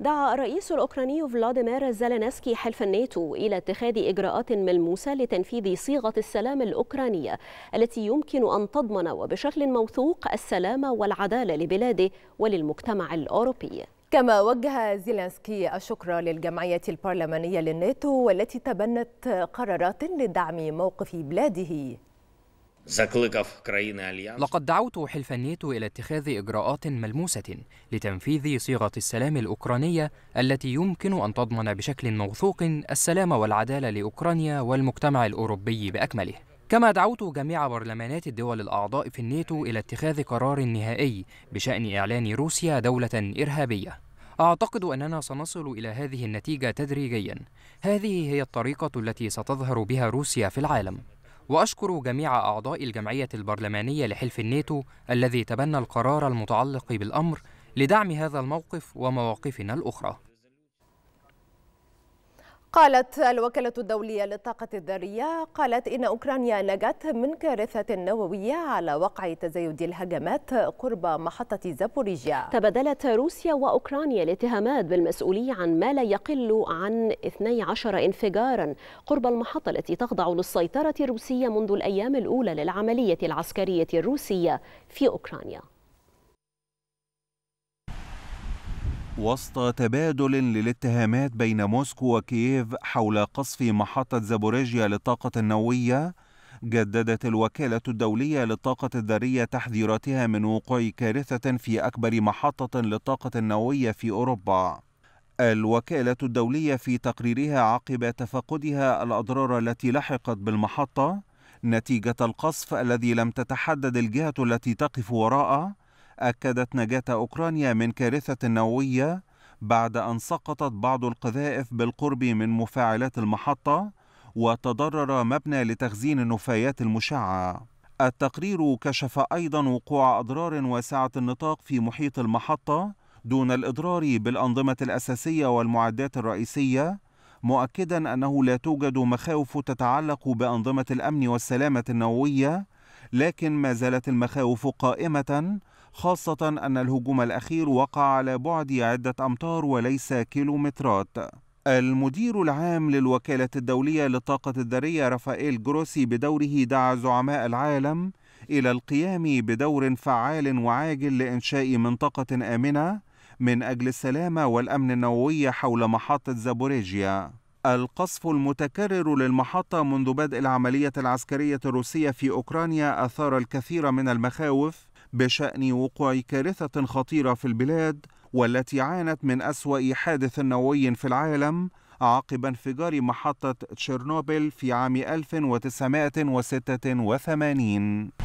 دعا الرئيس الأوكراني فلاديمير زيلينسكي حلف الناتو إلى اتخاذ إجراءات ملموسة لتنفيذ صيغة السلام الأوكرانية التي يمكن أن تضمن وبشكل موثوق السلام والعدالة لبلاده وللمجتمع الأوروبي كما وجه زيلينسكي الشكر للجمعية البرلمانية للناتو والتي تبنت قرارات لدعم موقف بلاده لقد دعوت حلف الناتو إلى اتخاذ إجراءات ملموسة لتنفيذ صيغة السلام الأوكرانية التي يمكن أن تضمن بشكل موثوق السلام والعدالة لأوكرانيا والمجتمع الأوروبي بأكمله كما دعوت جميع برلمانات الدول الأعضاء في الناتو إلى اتخاذ قرار نهائي بشأن إعلان روسيا دولة إرهابية أعتقد أننا سنصل إلى هذه النتيجة تدريجيا هذه هي الطريقة التي ستظهر بها روسيا في العالم وأشكر جميع أعضاء الجمعية البرلمانية لحلف الناتو الذي تبنى القرار المتعلق بالأمر لدعم هذا الموقف ومواقفنا الأخرى قالت الوكالة الدولية للطاقة الذرية قالت إن أوكرانيا نجت من كارثة نووية على وقع تزايد الهجمات قرب محطة زابوريجيا تبادلت روسيا وأوكرانيا الاتهامات بالمسؤولية عن ما لا يقل عن 12 انفجارا قرب المحطة التي تخضع للسيطرة الروسية منذ الأيام الأولى للعملية العسكرية الروسية في أوكرانيا وسط تبادل للاتهامات بين موسكو وكييف حول قصف محطة زابوريجيا للطاقة النووية جددت الوكالة الدولية للطاقة الذرية تحذيراتها من وقوع كارثة في أكبر محطة للطاقة النووية في أوروبا الوكالة الدولية في تقريرها عقب تفقدها الأضرار التي لحقت بالمحطة نتيجة القصف الذي لم تتحدد الجهة التي تقف وراءه أكدت نجاة أوكرانيا من كارثة نووية بعد أن سقطت بعض القذائف بالقرب من مفاعلات المحطة وتضرر مبنى لتخزين النفايات المشعة التقرير كشف أيضا وقوع أضرار واسعة النطاق في محيط المحطة دون الإضرار بالأنظمة الأساسية والمعدات الرئيسية مؤكدا أنه لا توجد مخاوف تتعلق بأنظمة الأمن والسلامة النووية لكن ما زالت المخاوف قائمة خاصة أن الهجوم الأخير وقع على بعد عدة أمتار وليس كيلومترات المدير العام للوكالة الدولية للطاقة الذرية رافائيل جروسي بدوره دعا زعماء العالم إلى القيام بدور فعال وعاجل لإنشاء منطقة آمنة من أجل السلامة والأمن النووي حول محطة زابوريجيا القصف المتكرر للمحطة منذ بدء العملية العسكرية الروسية في أوكرانيا أثار الكثير من المخاوف بشأن وقوع كارثة خطيرة في البلاد والتي عانت من أسوأ حادث نووي في العالم عقب انفجار محطة تشيرنوبيل في عام 1986